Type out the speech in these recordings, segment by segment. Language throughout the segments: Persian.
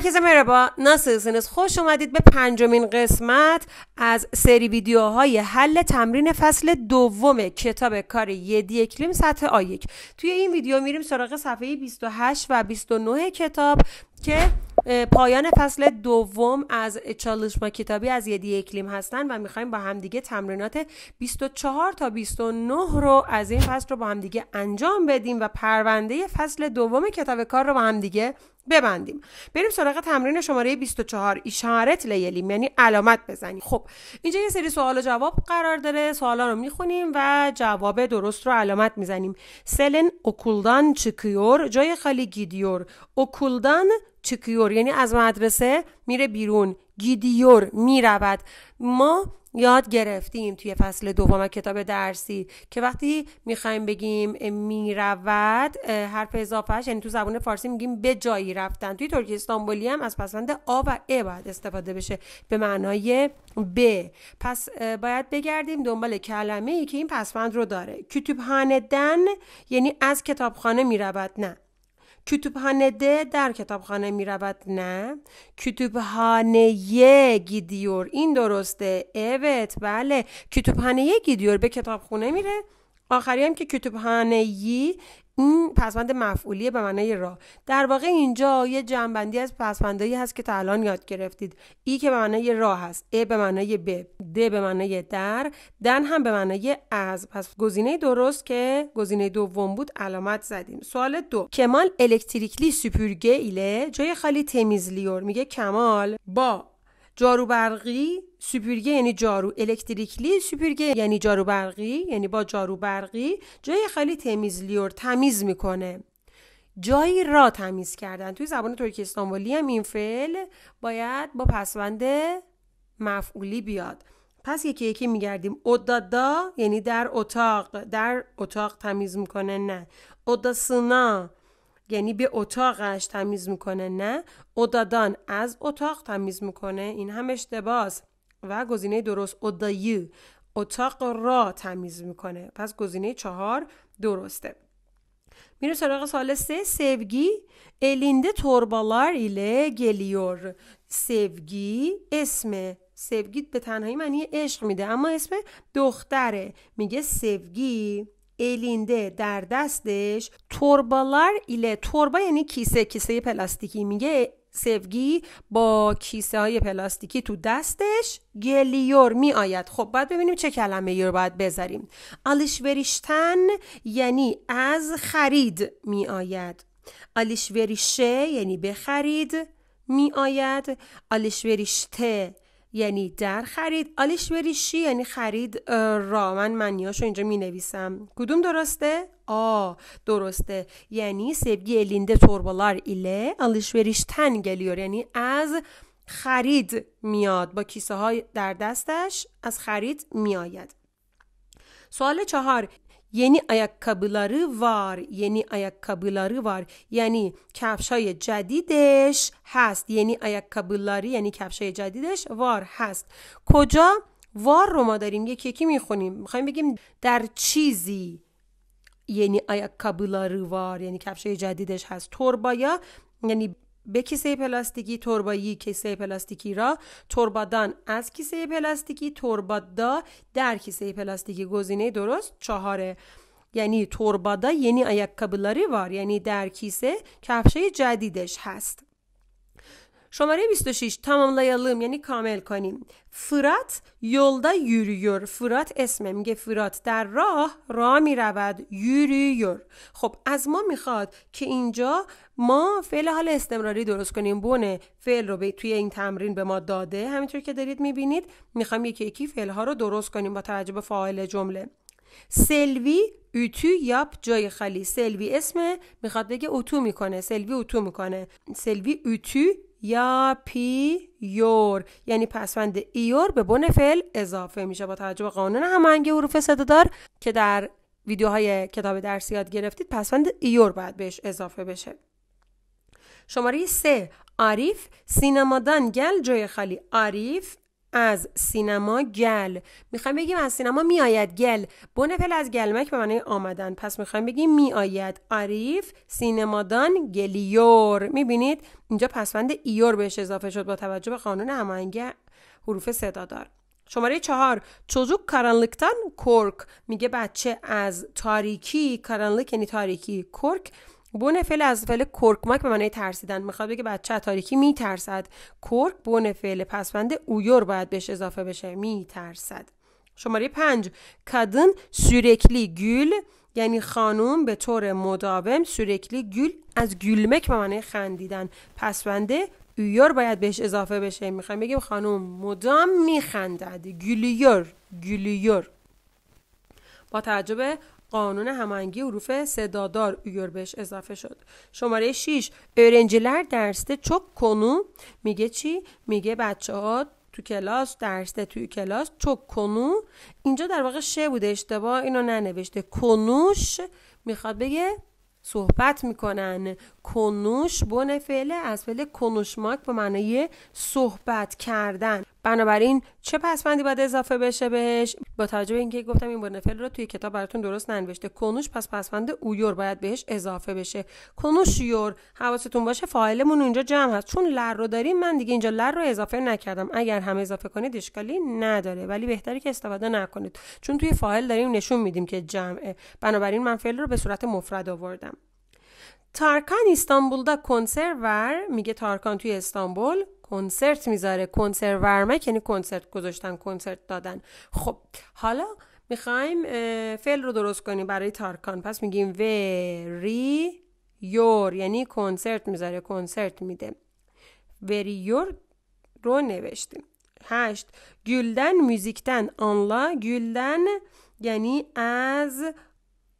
Herkese merhaba. Nasılsınız? خوش اومدید به پنجمین قسمت از سری ویدیوهای حل تمرین فصل دوم کتاب کار یدی اکلیم سطح آیک. توی این ویدیو میریم سراغ صفحه 28 و 29 کتاب که پایان فصل دوم از چالشما کتابی از یدی اکلیم هستن و میخوایم با همدیگه تمرینات 24 تا 29 رو از این فصل رو با همدیگه انجام بدیم و پرونده فصل دوم کتاب کار رو با همدیگه ببندیم بریم سراغ تمرین شماره 24 اشارت لیلیم یعنی علامت بزنیم خب اینجا یه سری سوال و جواب قرار داره سوالا رو میخونیم و جواب درست رو علامت میزنیم سلن اوکولدان چکیور جای خالی گیدیور اوکولدان چکیور یعنی از مدرسه میره بیرون گیدیور میرود ما یاد گرفتیم توی فصل دوم کتاب درسی که وقتی میخوایم بگیم میرود حرف اضافهش یعنی تو زبان فارسی میگیم به جایی رفتن توی ترکیه استانبولی هم از پسند آ و ا باید استفاده بشه به معنای ب پس باید بگردیم دنبال کلمه ای که این پسفند رو داره کتوبهانه دن یعنی از کتابخانه میرود نه کتبخانه ده در کتابخانه می رود نه کتبخانه گیدیور این درسته اوت بله کتبخانه گیدیور به کتابخونه میره آخری هم که کتبخانه این پسوند مفعولیه به معنای را در واقع اینجا یه جنبندی از پسوندایی هست که تا الان یاد گرفتید ای که به معنای را هست ا به معنای ب د به معنای در دن هم به معنای از پس گزینه درست که گزینه دوم بود علامت زدیم سوال دو کمال الکتریکلی سپورگه ایله جای خالی تمیزلیور میگه کمال با جارو برقی سوپرگه یعنی جارو الکتریکلی سوپرگه یعنی جارو برقی یعنی با جارو برقی جای خیلی تمیز لیور تمیز میکنه جایی را تمیز کردن توی زبان استانبولی هم این فعل باید با پسوند مفعولی بیاد پس یکی یکی میگردیم ادادا یعنی در اتاق در اتاق تمیز میکنه نه اداسنا یعنی به اتاقش تمیز میکنه نه اودادان از اتاق تمیز میکنه این هم اشتباس و گزینه درست اودایو اتاق را تمیز میکنه پس گزینه چهار درسته میره سراغ سال سه سوگی. الینده توربالار ایله گلیور سوگی اسم سوگی به تنهایی معنی عشق میده اما اسم دختره میگه سوگی elinde در دستش torbalar ile توربا یعنی کیسه کیسه پلاستیکی میگه سوگی با کیسه های پلاستیکی تو دستش گلیور می آید خب باید ببینیم چه کلمه یور رو باید بذاریم آلیشوریشتن یعنی از خرید می آید آلیشوریشه یعنی بخرید می آید آلیشوریشته یعنی در خرید آلیش بریشی یعنی خرید را من منیاشو اینجا می نویسم کدوم درسته؟ آ درسته یعنی توربالار ایله آلیش ایله. تن گلیور یعنی از خرید میاد با کیسه های در دستش از خرید میآید سوال چهار یعنی ayakkabıları وار، یعنی ayakkabıları وار، یعنی کفشای جدیدش هست یعنی ayakkabıları یعنی کفشای جدیدش وار هست کجا وار رو ما داریم یکی یکی میخونیم میخوایم بگیم در چیزی یعنی ayakkabıları وار، یعنی کفشای جدیدش هست توربایا یعنی به کیسه پلاستیکی تربایی کیسه پلاستیکی را تربادان از کیسه پلاستیکی تربادا در کیسه پلاستیکی گزینه درست چهاره یعنی تربادا یعنی ayakkabıları وار یعنی در کیسه کفشه جدیدش هست شماره 26 لیالیم یعنی کامل کنیم. فرات یولدا یوریور. فرات اسمه. میگه فرات در راه را می رود یوریور. خب از ما میخواد که اینجا ما فعل حال استمراری درست کنیم بونه فعل رو توی این تمرین به ما داده همینطور که دارید میبینید میخوام یکی یکی فعل ها رو درست کنیم با توجه به فاعل جمله سلوی اوتو یاب جای خالی سلوی اسمه. میخواد بگه اتو میکنه سلوی اتو میکنه سلوی اوتو یا پی یور یعنی پسوند ایور به بن فعل اضافه میشه با توجه به قانون هماهنگی حروف صدادار که در ویدیوهای کتاب درسی یاد گرفتید پسوند ایور باید بهش اضافه بشه شماره 3 آریف سینمادان گل جای خالی آریف از سینما گل میخوایم بگیم از سینما میآید گل پل از گلمک به معنی آمدن پس میخوایم بگیم میآید عریف سینمادان گلیور میبینید اینجا پسوند ایور بهش اضافه شد با توجه به قانون هماهنگی حروف صدادار شماره چهار چوزوک کارانلکتان کورک میگه بچه از تاریکی کارنلیک یعنی تاریکی کورک بون فعل از فعل کرکمک به معنی ترسیدن میخواد بگه بچه تاریکی میترسد کرک بون فعل پسوند اویور باید بهش اضافه بشه میترسد شماره پنج کدن سورکلی گل یعنی خانوم به طور مداوم سورکلی گل از گلمک به معنی خندیدن پسوند اویور باید بهش اضافه بشه میخوایم بگیم خانوم مدام میخندد گلیور گلیور با تعجب قانون هماهنگی حروف صدادار اویور بهش اضافه شد شماره 6 اورنجلر درسته چوک کنو. میگه چی میگه بچه ها تو کلاس درسته توی کلاس چوک کنو اینجا در واقع شه بوده اشتباه اینو ننوشته کنوش میخواد بگه صحبت میکنن کنوش بن فعله از فعل کنوشماک به معنای صحبت کردن بنابراین چه پسوندی باید اضافه بشه بهش با توجه به اینکه گفتم این بنفل رو توی کتاب براتون درست ننوشته کنوش پس پسوند اویور باید بهش اضافه بشه کنوش یور حواستون باشه فاعلمون اونجا جمع هست چون لر رو داریم من دیگه اینجا لر رو اضافه نکردم اگر هم اضافه کنید اشکالی نداره ولی بهتره که استفاده نکنید چون توی فاعل داریم نشون میدیم که جمعه بنابراین من فعل رو به صورت مفرد آوردم تارکان دا کنسر ور میگه تارکان توی استانبول کنسرت میذاره کنسر ورمک یعنی کنسرت گذاشتن کنسرت دادن خب حالا میخوایم فعل رو درست کنیم برای تارکان پس میگیم وری یور یعنی کنسرت میذاره کنسرت میده وری یور رو نوشتیم هشت گلدن میزیکتن آنلا گلدن یعنی از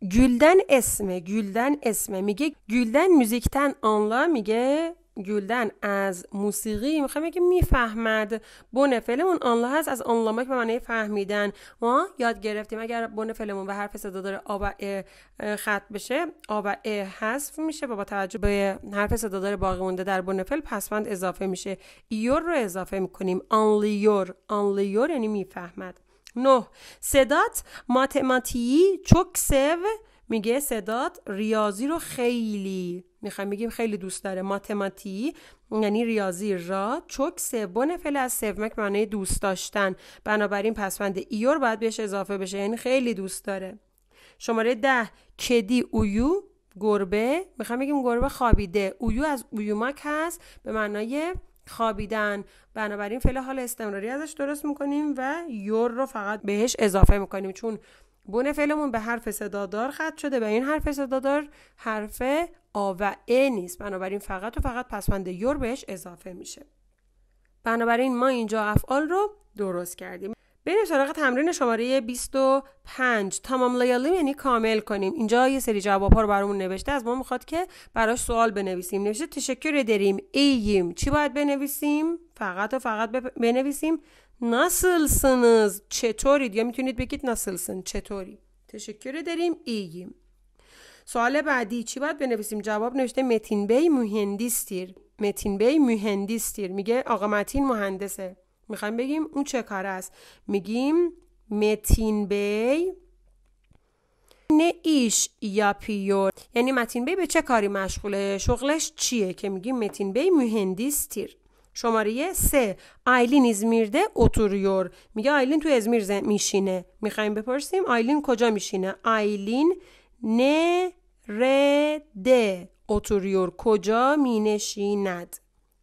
گولدن اسمه گولدن اسمه میگه گولدن موزیکتن آنلا میگه گلدن از موسیقی میخوام بگم میفهمد بن فعلمون آنلا هست از آنلامک به معنی فهمیدن ما یاد گرفتیم اگر بن و به حرف صدا داره آ و خط بشه آ و حذف میشه و با توجه به حرف صدا داره باقی مونده در بن فعل پسوند اضافه میشه ایور رو اضافه میکنیم آنلیور آنلیور یعنی میفهمد نه صدات ماتماتیی سو میگه صدات ریاضی رو خیلی میخوایم بگیم خیلی دوست داره ماتماتیی یعنی ریاضی را چوک سبون فعل از سومک معنای دوست داشتن بنابراین پسوند ایور باید بهش اضافه بشه یعنی خیلی دوست داره شماره ده کدی اویو گربه میخوام بگیم گربه خوابیده اویو از اویومک هست به معنای خوابیدن بنابراین فعل حال استمراری ازش درست میکنیم و یور رو فقط بهش اضافه میکنیم چون بونه فعلمون به حرف صدادار خط شده و این حرف صدادار حرف آ و ا نیست بنابراین فقط و فقط پسوند یور بهش اضافه میشه بنابراین ما اینجا افعال رو درست کردیم بریم سراغ تمرین شماره 25 تمام لیالیم یعنی کامل کنیم اینجا یه سری جواب ها رو برامون نوشته از ما میخواد که براش سوال بنویسیم نوشته تشکر داریم ایم. چی باید بنویسیم فقط و فقط بنویسیم نسلسنز چطورید یا میتونید بگید نسلسن چطوری تشکر داریم ایم. سوال بعدی چی باید بنویسیم جواب نوشته متین بی مهندیستیر متین بی مهندیستیر میگه آقا متین مهندسه میخوایم بگیم اون چه کار است میگیم متین بی نه ایش یا پیور یعنی متین بی به چه کاری مشغوله شغلش چیه که میگیم متین بی تیر. شماره سه آیلین ازمیرده اتوریور میگه آیلین تو ازمیر میشینه میخوایم بپرسیم آیلین کجا میشینه آیلین نرده اتوریور کجا مینشیند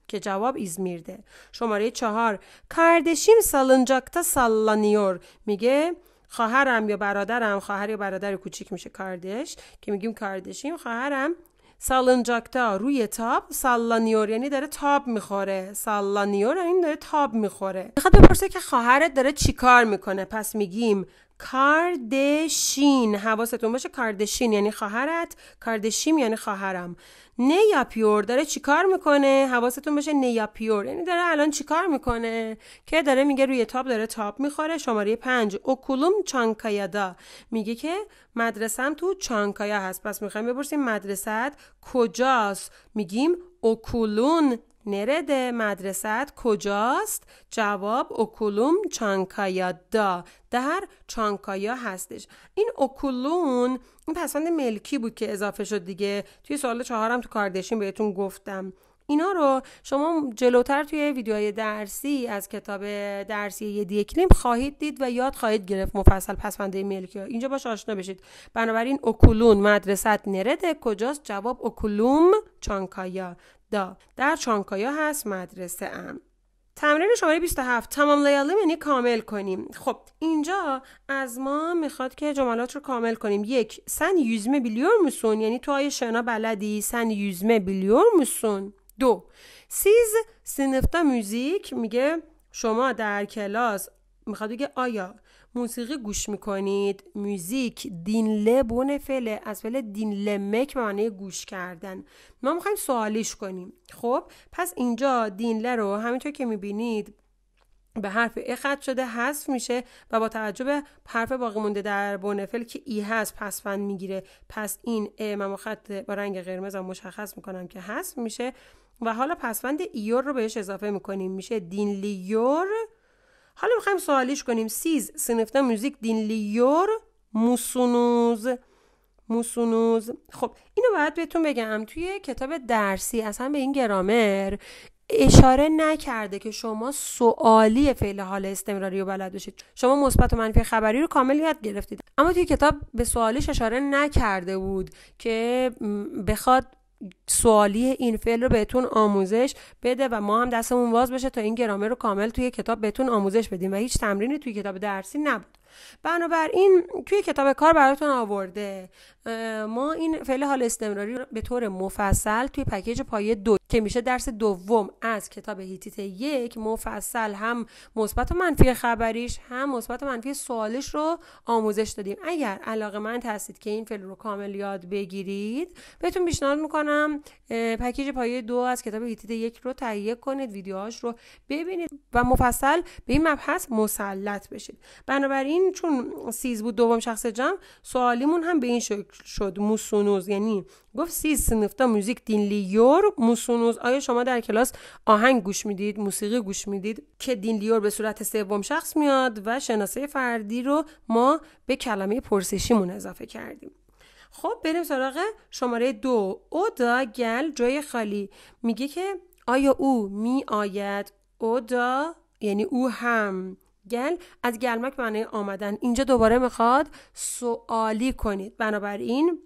که جواب ازمیرده شماره چهار کاردشیم سالنجاکتا سالانیور میگه خواهرم یا برادرم خواهر یا برادر کوچیک میشه کاردش که میگیم کاردشیم خواهرم سالنجاکتا روی تاب سالانیور یعنی داره تاب میخوره سالانیور این یعنی داره تاب میخوره میخواد بپرسه که خواهرت داره چیکار میکنه پس میگیم کاردشین حواستون باشه کاردشین یعنی خواهرت کاردشیم یعنی خواهرم نیاپیور داره چیکار میکنه حواستون باشه نیاپیور یعنی داره الان چیکار میکنه که داره میگه روی تاب داره تاب میخوره شماره پنج اوکولوم چانکایادا میگه که مدرسم تو چانکایا هست پس میخوایم بپرسیم مدرسه کجاست میگیم اوکولون نرد مدرسه کجاست؟ جواب اکولوم چانکایا دا در چانکایا هستش این اکولون، این پسند ملکی بود که اضافه شد دیگه توی سال چهارم تو کاردشین بهتون گفتم اینا رو شما جلوتر توی ویدیوهای درسی از کتاب درسی یه دیکلیم خواهید دید و یاد خواهید گرفت مفصل پسفنده ملکی ها اینجا باش آشنا بشید بنابراین اکولون مدرسه نرده کجاست جواب اکولوم چانکایا دا در چانکایا هست مدرسه ام تمرین شماره 27 تمام لیاله یعنی کامل کنیم خب اینجا از ما میخواد که جملات رو کامل کنیم یک سن یوزمه بیلیور موسون یعنی تو آیه شنا بلدی سن یوزمه بیلیور موسون دو سیز سینفتا موزیک میگه شما در کلاس میخواد بگه آیا موسیقی گوش میکنید موزیک دینله لبونه فله از فعل دینله مک معنی گوش کردن ما میخوایم سوالیش کنیم خب پس اینجا دینله رو همینطور که میبینید به حرف ا خط شده حذف میشه و با تعجب به حرف باقی مونده در بونفل که ای هست پسفند میگیره پس این ا من خط با رنگ هم مشخص میکنم که حذف میشه و حالا پسفند ایور رو بهش اضافه میکنیم میشه دین لیور حالا میخوایم سوالیش کنیم سیز سینفتا موزیک دین لیور موسونوز موسونوز خب اینو باید بهتون بگم توی کتاب درسی اصلا به این گرامر اشاره نکرده که شما سوالی فعل حال استمراری رو بلد باشید شما مثبت و منفی خبری رو کامل یاد گرفتید اما توی کتاب به سوالیش اشاره نکرده بود که بخواد سوالی این فعل رو بهتون آموزش بده و ما هم دستمون باز بشه تا این گرامه رو کامل توی کتاب بهتون آموزش بدیم و هیچ تمرینی توی کتاب درسی نبود بنابراین توی کتاب کار براتون آورده ما این فعل حال استمراری به طور مفصل توی پکیج پایه دو که میشه درس دوم از کتاب هیتیت یک مفصل هم مثبت و منفی خبریش هم مثبت و منفی سوالش رو آموزش دادیم اگر علاقه من هستید که این فعل رو کامل یاد بگیرید بهتون پیشنهاد میکنم پکیج پایه دو از کتاب هیتیت یک رو تهیه کنید ویدیوهاش رو ببینید و مفصل به این مبحث مسلط بشید بنابراین چون سیز بود دوم شخص جمع سوالیمون هم به این شکل شد موسونوز یعنی گفت سیز سنفتا موزیک دینلیور موسونوز آیا شما در کلاس آهنگ گوش میدید موسیقی گوش میدید که دینلیور به صورت سوم شخص میاد و شناسه فردی رو ما به کلمه پرسشیمون اضافه کردیم خب بریم سراغ شماره دو او دا گل جای خالی میگه که آیا او می آید او دا یعنی او هم گل از گلمک معنی آمدن اینجا دوباره میخواد سوالی کنید بنابراین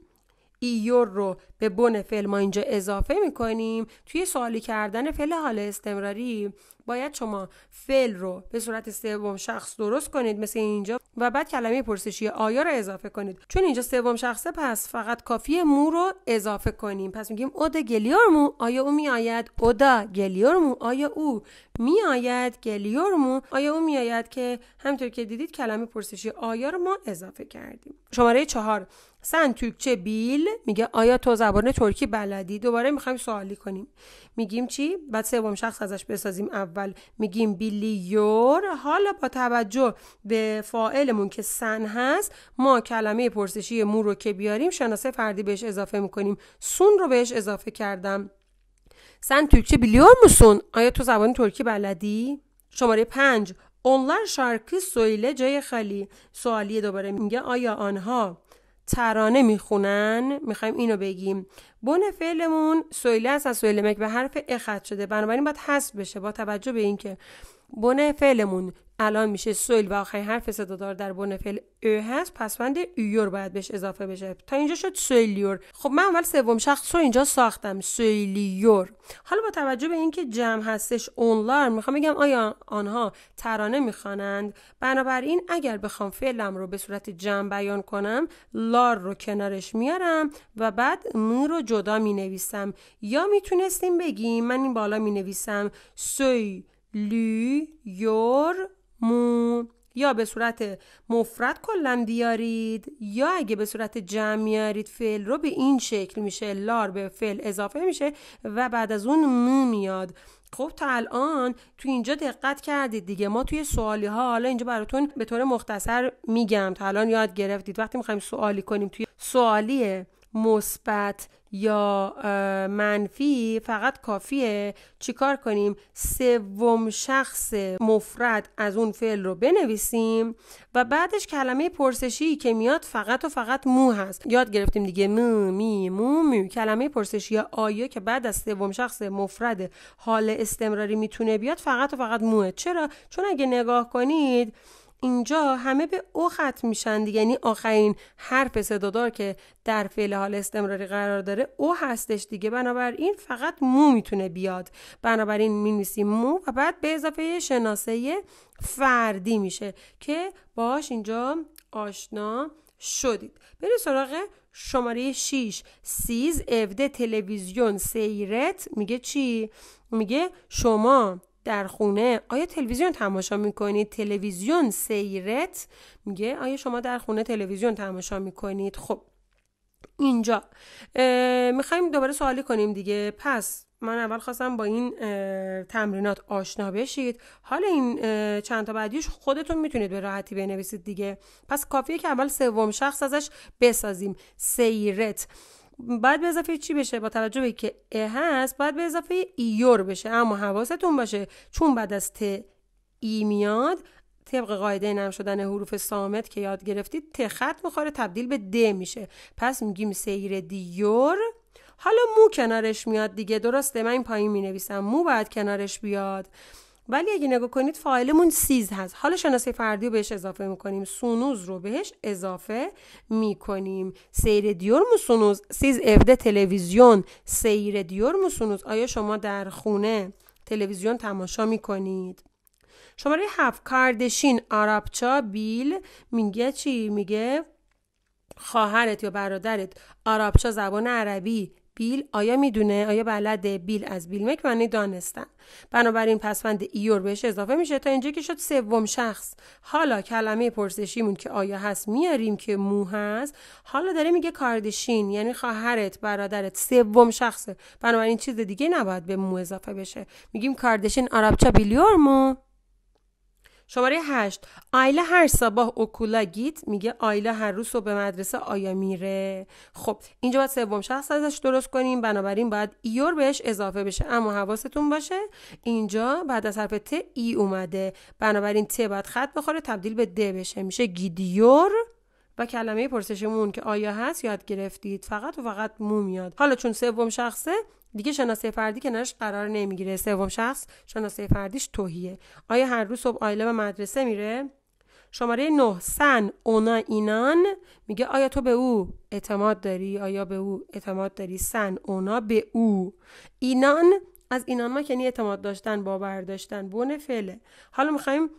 ایور رو به بن فعل ما اینجا اضافه میکنیم توی سوالی کردن فعل حال استمراری باید شما فعل رو به صورت سوم شخص درست کنید مثل اینجا و بعد کلمه پرسشی آیا رو اضافه کنید چون اینجا سوم شخصه پس فقط کافی مو رو اضافه کنیم پس میگیم اودا گلیورمو آیا او میآید اودا گلیورمو آیا او میآید گلیورمو آیا او میآید که همینطور که دیدید کلمه پرسشی آیا رو ما اضافه کردیم شماره چهار سن ترکچه بیل میگه آیا تو زبان ترکی بلدی دوباره میخوایم سوالی کنیم میگیم چی بعد سوم شخص ازش بسازیم اول اول میگیم بیلیور حالا با توجه به فائلمون که سن هست ما کلمه پرسشی مو رو که بیاریم شناسه فردی بهش اضافه میکنیم سون رو بهش اضافه کردم سن ترکچه بیلیور سون؟ آیا تو زبان ترکی بلدی؟ شماره پنج اونلر شارکی سویله جای خالی سوالی دوباره میگه آیا آنها ترانه میخونن میخوایم اینو بگیم بن فعلمون سویله است از سویله مک به حرف اخت شده بنابراین باید حذف بشه با توجه به اینکه بن فعلمون الان میشه سویل و آخرین حرف صدادار در بن فعل او هست بند یور باید بهش اضافه بشه تا اینجا شد سویلیور خب من اول سوم شخص رو اینجا ساختم سویلیور حالا با توجه به اینکه جمع هستش اونلار میخوام بگم آیا آنها ترانه میخوانند بنابراین اگر بخوام فعلم رو به صورت جمع بیان کنم لار رو کنارش میارم و بعد می رو جدا مینویسم. یا میتونستیم بگیم من این بالا می نویسم یور. مو یا به صورت مفرد کلا بیارید یا اگه به صورت جمع میارید فعل رو به این شکل میشه لار به فعل اضافه میشه و بعد از اون مو میاد خب تا الان تو اینجا دقت کردید دیگه ما توی سوالی ها حالا اینجا براتون به طور مختصر میگم تا الان یاد گرفتید وقتی میخوایم سوالی کنیم توی سوالیه مثبت یا منفی فقط کافیه چیکار کنیم سوم شخص مفرد از اون فعل رو بنویسیم و بعدش کلمه پرسشی که میاد فقط و فقط مو هست یاد گرفتیم دیگه مو می مو می کلمه پرسشی یا آیا که بعد از سوم شخص مفرد حال استمراری میتونه بیاد فقط و فقط موه چرا چون اگه نگاه کنید اینجا همه به او ختم میشن یعنی آخرین حرف صدادار که در فعل حال استمراری قرار داره او هستش دیگه بنابراین فقط مو میتونه بیاد بنابراین مینویسیم مو و بعد به اضافه شناسه فردی میشه که باش اینجا آشنا شدید بریم سراغ شماره 6 سیز افده تلویزیون سیرت میگه چی؟ میگه شما در خونه آیا تلویزیون تماشا میکنید تلویزیون سیرت میگه آیا شما در خونه تلویزیون تماشا میکنید خب اینجا میخوایم دوباره سوالی کنیم دیگه پس من اول خواستم با این تمرینات آشنا بشید حالا این چند تا بعدیش خودتون میتونید به راحتی بنویسید دیگه پس کافیه که اول سوم شخص ازش بسازیم سیرت بعد به اضافه چی بشه با توجه به که ا هست باید به اضافه ایور بشه اما حواستون باشه چون بعد از ت ای میاد طبق قاعده نم شدن حروف سامت که یاد گرفتید ت خط میخوره تبدیل به د میشه پس میگیم سیر دیور حالا مو کنارش میاد دیگه درسته من این پایین مینویسم مو باید کنارش بیاد ولی اگه نگاه کنید فایلمون سیز هست حالا شناسه فردی رو بهش اضافه میکنیم سونوز رو بهش اضافه میکنیم سیر دیورمو سونوز سیز افده تلویزیون سیر دیورمو سونوز آیا شما در خونه تلویزیون تماشا میکنید شماره هفت کاردشین آرابچا بیل میگه چی میگه خواهرت یا برادرت آرابچا زبان عربی بیل آیا میدونه آیا بلد بیل از بیل مک معنی دانستن بنابراین پسوند ایور بهش اضافه میشه تا اینجا که شد سوم شخص حالا کلمه پرسشیمون که آیا هست میاریم که مو هست حالا داره میگه کاردشین یعنی خواهرت برادرت سوم شخصه بنابراین چیز دیگه نباید به مو اضافه بشه میگیم کاردشین عربچا بیلیور مو شماره هشت، آیلا هر صبح اوکولا گیت میگه آیلا هر روز صبح مدرسه آیا میره خب اینجا باید سوم شخص ازش درست کنیم بنابراین باید ایور بهش اضافه بشه اما حواستون باشه اینجا بعد از حرف ت ای اومده بنابراین ت باید خط بخوره تبدیل به د بشه میشه گیدیور و کلمه پرسشمون که آیا هست یاد گرفتید فقط و فقط مو میاد حالا چون سوم شخصه دیگه شناسه فردی که نش قرار نمیگیره سوم شخص شناسه فردیش توهیه آیا هر روز صبح آیله به مدرسه میره شماره 9 سن اونا اینان میگه آیا تو به او اعتماد داری آیا به او اعتماد داری سن اونا به او اینان از اینان ما یعنی اعتماد داشتن باور داشتن بونه فعله حالا میخوایم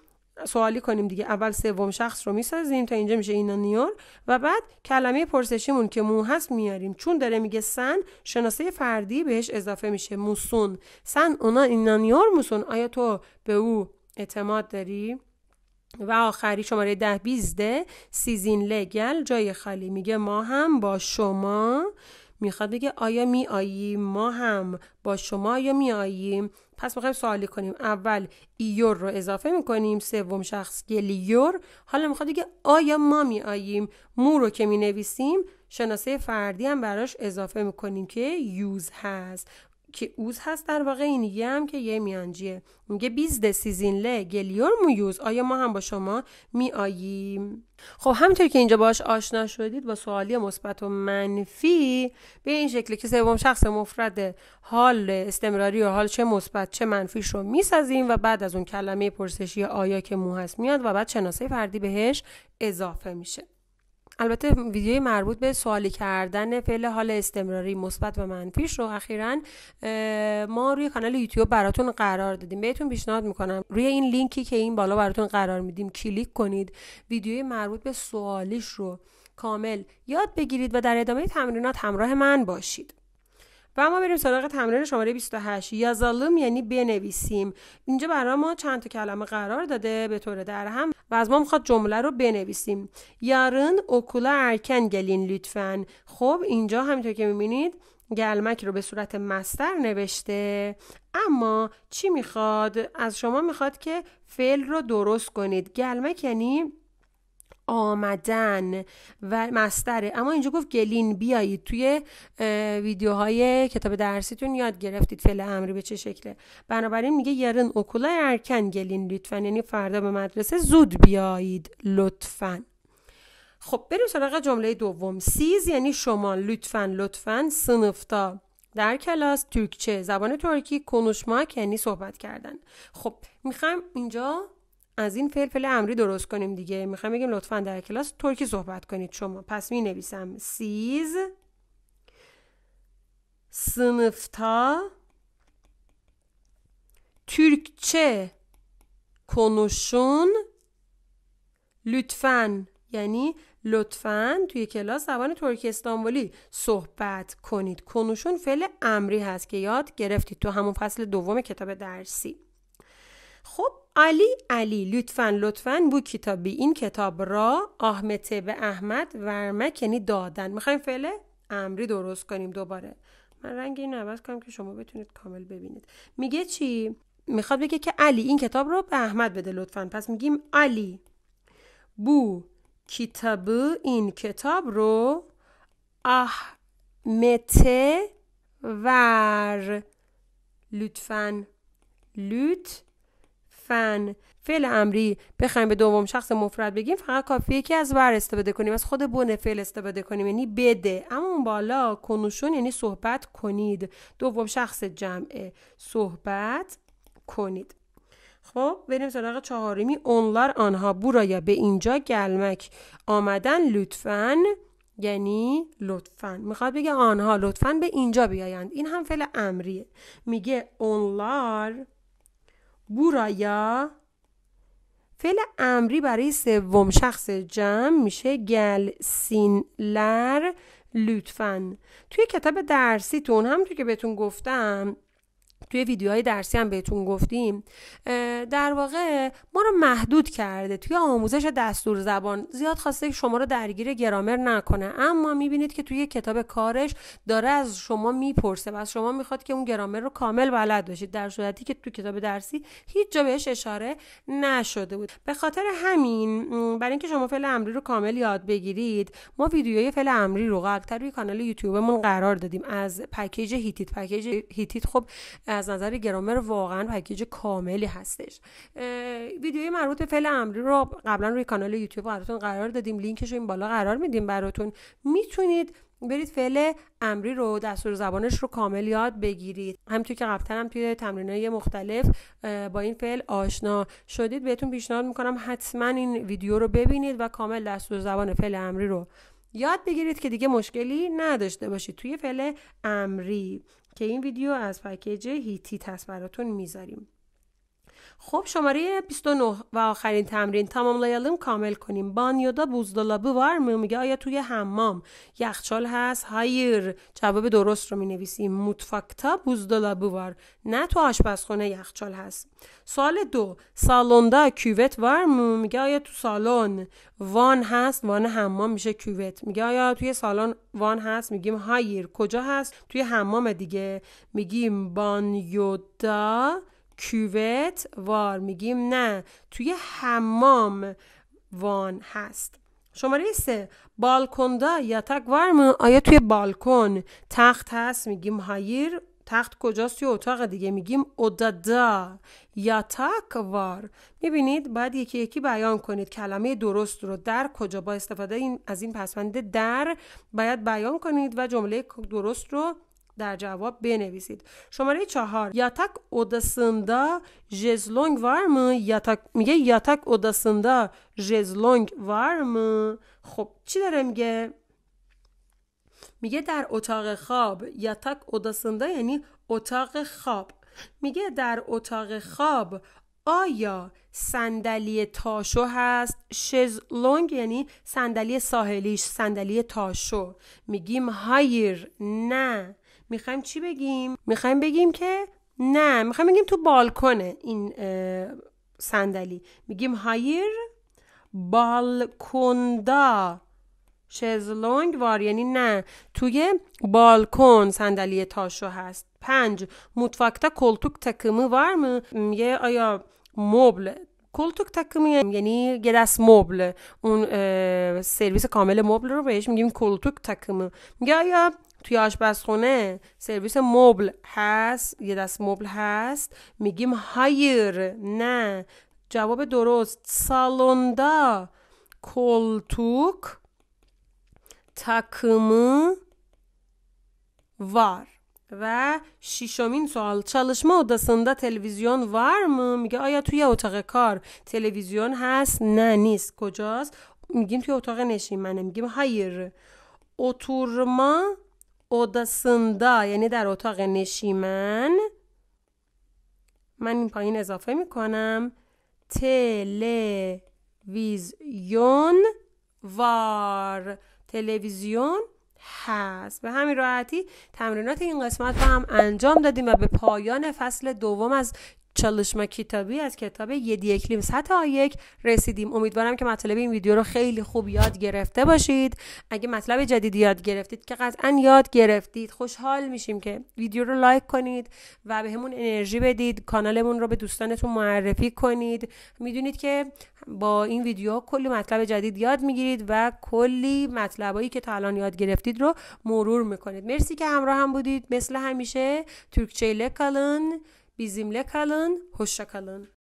سوالی کنیم دیگه اول سوم شخص رو میسازیم تا اینجا میشه نیور و بعد کلمه پرسشیمون که مو هست میاریم چون داره میگه سن شناسه فردی بهش اضافه میشه موسون سن اونا اینانیور موسون آیا تو به او اعتماد داری؟ و آخری شماره ده بیزده سیزین لگل جای خالی میگه ما هم با شما میخواد بگه آیا می آییم؟ ما هم با شما یا آییم؟ پس میخوایم سوالی کنیم اول ایور رو اضافه میکنیم سوم شخص گلیور حالا میخواد بگه آیا ما آییم مو رو که می نویسیم شناسه فردی هم براش اضافه میکنیم که یوز هست که اوز هست در واقع این یه هم که یه میانجیه میگه بیز سیزینله گلیور مویوز آیا ما هم با شما می آییم خب همطور که اینجا باش آشنا شدید با سوالی مثبت و منفی به این شکل که سوم شخص مفرد حال استمراری و حال چه مثبت چه منفیش رو میسازیم و بعد از اون کلمه پرسشی آیا که مو هست میاد و بعد شناسه فردی بهش اضافه میشه البته ویدیوی مربوط به سوالی کردن فعل حال استمراری مثبت و منفیش رو اخیرا ما روی کانال یوتیوب براتون قرار دادیم بهتون پیشنهاد میکنم روی این لینکی که این بالا براتون قرار میدیم کلیک کنید ویدیوی مربوط به سوالیش رو کامل یاد بگیرید و در ادامه تمرینات همراه من باشید و اما بریم سراغ تمرین شماره 28 یازالم یعنی بنویسیم اینجا برای ما چند تا کلمه قرار داده به طور در هم و از ما میخواد جمله رو بنویسیم یارن اوکولا ارکن گلین لطفا خب اینجا همینطور که میبینید گلمک رو به صورت مستر نوشته اما چی میخواد از شما میخواد که فعل رو درست کنید گلمک یعنی آمدن و مستره اما اینجا گفت گلین بیایید توی ویدیوهای کتاب درسیتون یاد گرفتید فعل امری به چه شکله بنابراین میگه یارن اوکولا ارکن گلین لطفا یعنی فردا به مدرسه زود بیایید لطفا خب بریم سراغ جمله دوم سیز یعنی شما لطفا لطفا سنفتا در کلاس ترکچه زبان ترکی کنوشماک یعنی صحبت کردن خب میخوام اینجا از این فعل امری درست کنیم دیگه میخوایم بگیم لطفا در کلاس ترکی صحبت کنید شما پس می نویسم سیز سنفتا ترکچه کنوشون لطفا یعنی لطفا توی کلاس زبان ترکی استانبولی صحبت کنید کنوشون فعل امری هست که یاد گرفتید تو همون فصل دوم کتاب درسی خب علی علی لطفا لطفا بو کتابی این کتاب را آهمته به احمد ورمک یعنی دادن میخوایم فعل امری درست کنیم دوباره من رنگ این عوض کنم که شما بتونید کامل ببینید میگه چی میخواد بگه که علی این کتاب رو به احمد بده لطفا پس میگیم علی بو کتاب این کتاب رو احمته ور لطفا لوت، فن فعل امری بخوایم به دوم شخص مفرد بگیم فقط کافیه که از ور استفاده کنیم از خود بن فعل استفاده کنیم یعنی بده اما اون بالا کنوشون یعنی صحبت کنید دوم شخص جمعه صحبت کنید خب بریم سراغ چهارمی اونلار آنها بورایا به اینجا گلمک آمدن لطفا یعنی لطفا میخواد بگه آنها لطفا به اینجا بیایند این هم فعل امریه میگه اونلار بورایا فعل امری برای سوم شخص جمع میشه گل سین لر لطفا توی کتاب درسیتون همونطور که بهتون گفتم توی ویدیوهای درسی هم بهتون گفتیم در واقع ما رو محدود کرده توی آموزش دستور زبان زیاد خواسته که شما رو درگیر گرامر نکنه اما میبینید که توی کتاب کارش داره از شما میپرسه و از شما میخواد که اون گرامر رو کامل بلد باشید در صورتی که توی کتاب درسی هیچ جا بهش اشاره نشده بود به خاطر همین برای اینکه شما فعل امری رو کامل یاد بگیرید ما ویدیوهای فعل امری رو قبلتر روی کانال یوتیوبمون قرار دادیم از پکیج هیتیت پکیج هیتیت خب از نظر گرامر واقعا پکیج کاملی هستش ویدیوی مربوط به فعل امری رو قبلا روی کانال یوتیوب براتون قرار دادیم لینکش رو این بالا قرار میدیم براتون میتونید برید فعل امری رو دستور زبانش رو کامل یاد بگیرید همینطور که قبلا هم توی تمرینای مختلف با این فعل آشنا شدید بهتون پیشنهاد میکنم حتما این ویدیو رو ببینید و کامل دستور زبان فعل امری رو یاد بگیرید که دیگه مشکلی نداشته باشید توی فعل امری که این ویدیو از پکیج هیتی تصوراتون میذاریم خب شماره 29 و آخرین تمرین تمام tamamlayalım کامل کنیم. بانیودا buzdolabı وار می میگه آیا توی حمام یخچال هست؟ هایر جواب درست رو می نویسیم. مطفقتا buzdolabı وار. نه تو آشپزخونه یخچال هست. سال دو سالوندا کیوت وار میگه آیا تو سالن وان هست؟ وان حمام میشه کیوت. میگه آیا توی سالن وان هست؟ میگیم هایر کجا هست؟ توی حمام دیگه میگیم بانیودا کیوت وار میگیم نه توی حمام وان هست شماره سه بالکندا یا تک وارم آیا توی بالکن تخت هست میگیم هایر تخت کجاست توی اتاق دیگه میگیم اودادا یا تک وار میبینید باید یکی یکی بیان کنید کلمه درست رو در کجا با استفاده این از این پسوند در باید بیان کنید و جمله درست رو در جواب بنویسید شماره چهار یاتک اوداسندا جزلونگ وارم؟ یاتک میگه یاتک اوداسندا جزلونگ وارم خب چی داره میگه میگه در اتاق خواب یاتک اوداسندا یعنی اتاق خواب میگه در اتاق خواب آیا صندلی تاشو هست شزلونگ یعنی صندلی ساحلیش صندلی تاشو میگیم هایر نه میخوایم چی بگیم میخوایم بگیم که نه میخوایم بگیم تو بالکنه این صندلی میگیم هایر بالکندا شزلونگ وار یعنی نه توی بالکن صندلی تاشو هست پنج متفاکتا کلتوک تکمی وار mı? میگه آیا مبل کلتوک تکمی یعنی یه دست مبل اون سرویس کامل مبل رو بهش میگیم کلتوک تکمی. میگه آیا توی آشپزخونه سرویس مبل هست یه دست مبل هست میگیم هایر نه جواب درست سالوندا کلتوک تکمه وار و شیشمین سوال چالشما اوداسندا تلویزیون وار مو میگه آیا توی اتاق کار تلویزیون هست نه نیست کجاست میگیم توی اتاق نشیمنه میگیم هایر اتورما اوداسندا یعنی در اتاق نشیمن من این پایین اضافه میکنم تلویزیون وار تلویزیون هست به همین راحتی تمرینات این قسمت رو هم انجام دادیم و به پایان فصل دوم از ما کتابی از کتاب یدی اکلیم سطح یک رسیدیم امیدوارم که مطلب این ویدیو رو خیلی خوب یاد گرفته باشید اگه مطلب جدیدی یاد گرفتید که قطعا یاد گرفتید خوشحال میشیم که ویدیو رو لایک کنید و بهمون انرژی بدید کانالمون رو به دوستانتون معرفی کنید میدونید که با این ویدیو کلی مطلب جدید یاد میگیرید و کلی مطلبایی که تا الان یاد گرفتید رو مرور میکنید مرسی که همراه هم بودید مثل همیشه ترکچه Bizimle kalın, hoşça kalın.